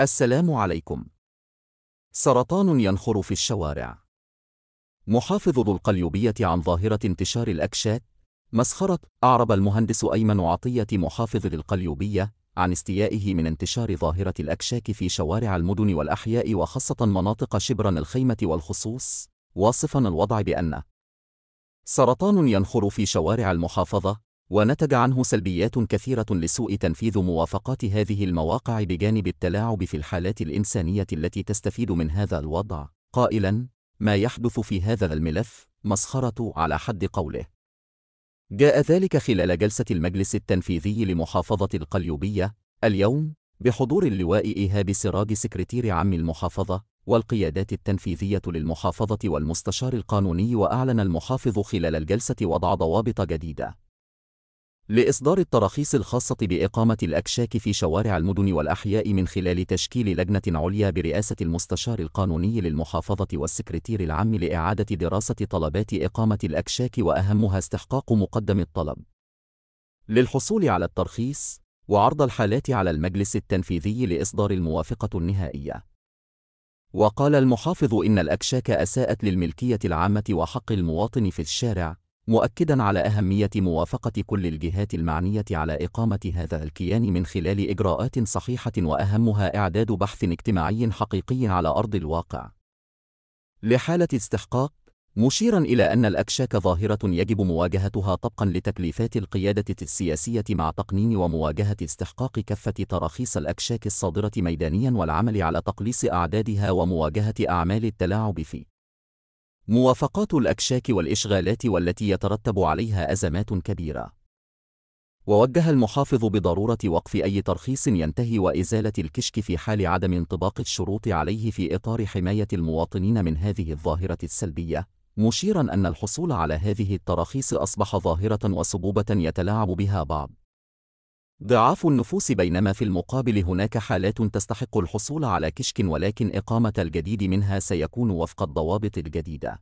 السلام عليكم سرطان ينخر في الشوارع محافظ ذو القليوبية عن ظاهرة انتشار الأكشاك مسخرة أعرب المهندس أيمن عطية محافظ للقليوبية عن استيائه من انتشار ظاهرة الأكشاك في شوارع المدن والأحياء وخاصة مناطق شبرا الخيمة والخصوص واصفا الوضع بأن سرطان ينخر في شوارع المحافظة ونتج عنه سلبيات كثيرة لسوء تنفيذ موافقات هذه المواقع بجانب التلاعب في الحالات الإنسانية التي تستفيد من هذا الوضع، قائلاً: ما يحدث في هذا الملف مسخرة على حد قوله. جاء ذلك خلال جلسة المجلس التنفيذي لمحافظة القليوبية اليوم بحضور اللواء إيهاب سراج سكرتير عام المحافظة والقيادات التنفيذية للمحافظة والمستشار القانوني وأعلن المحافظ خلال الجلسة وضع ضوابط جديدة لإصدار التراخيص الخاصة بإقامة الأكشاك في شوارع المدن والأحياء من خلال تشكيل لجنة عليا برئاسة المستشار القانوني للمحافظة والسكرتير العام لإعادة دراسة طلبات إقامة الأكشاك وأهمها استحقاق مقدم الطلب. للحصول على الترخيص، وعرض الحالات على المجلس التنفيذي لإصدار الموافقة النهائية. وقال المحافظ إن الأكشاك أساءت للملكية العامة وحق المواطن في الشارع، مؤكدا على أهمية موافقة كل الجهات المعنية على إقامة هذا الكيان من خلال إجراءات صحيحة وأهمها إعداد بحث اجتماعي حقيقي على أرض الواقع لحالة استحقاق مشيرا إلى أن الأكشاك ظاهرة يجب مواجهتها طبقا لتكليفات القيادة السياسية مع تقنين ومواجهة استحقاق كفة تراخيص الأكشاك الصادرة ميدانيا والعمل على تقليص أعدادها ومواجهة أعمال التلاعب فيه موافقات الأكشاك والإشغالات والتي يترتب عليها أزمات كبيرة ووجه المحافظ بضرورة وقف أي ترخيص ينتهي وإزالة الكشك في حال عدم انطباق الشروط عليه في إطار حماية المواطنين من هذه الظاهرة السلبية مشيرا أن الحصول على هذه التراخيص أصبح ظاهرة وصبوبة يتلاعب بها بعض ضعاف النفوس بينما في المقابل هناك حالات تستحق الحصول على كشك ولكن إقامة الجديد منها سيكون وفق الضوابط الجديدة.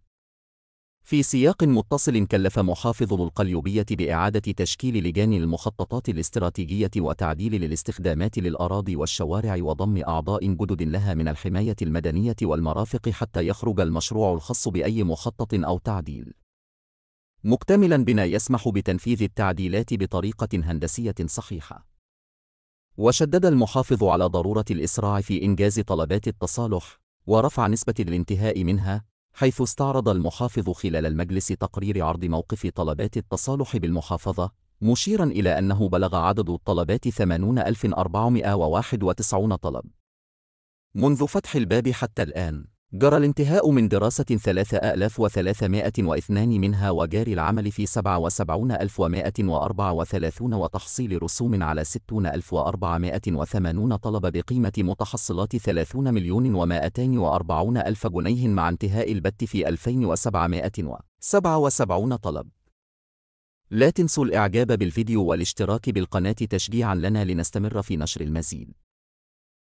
في سياق متصل كلف محافظ القليوبية بإعادة تشكيل لجان المخططات الاستراتيجية وتعديل للاستخدامات للأراضي والشوارع وضم أعضاء جدد لها من الحماية المدنية والمرافق حتى يخرج المشروع الخاص بأي مخطط أو تعديل. مكتملا بما يسمح بتنفيذ التعديلات بطريقة هندسية صحيحة. وشدد المحافظ على ضرورة الإسراع في إنجاز طلبات التصالح ورفع نسبة الانتهاء منها، حيث استعرض المحافظ خلال المجلس تقرير عرض موقف طلبات التصالح بالمحافظة، مشيرا إلى أنه بلغ عدد الطلبات 80491 طلب. منذ فتح الباب حتى الآن، جرى الانتهاء من دراسة 3302 منها وجاري العمل في 77134 وتحصيل رسوم على 60480 طلب بقيمة متحصلات 30 مليون و240 ألف جنيه مع انتهاء البت في 2777 طلب لا تنسوا الإعجاب بالفيديو والاشتراك بالقناة تشجيعا لنا لنستمر في نشر المزيد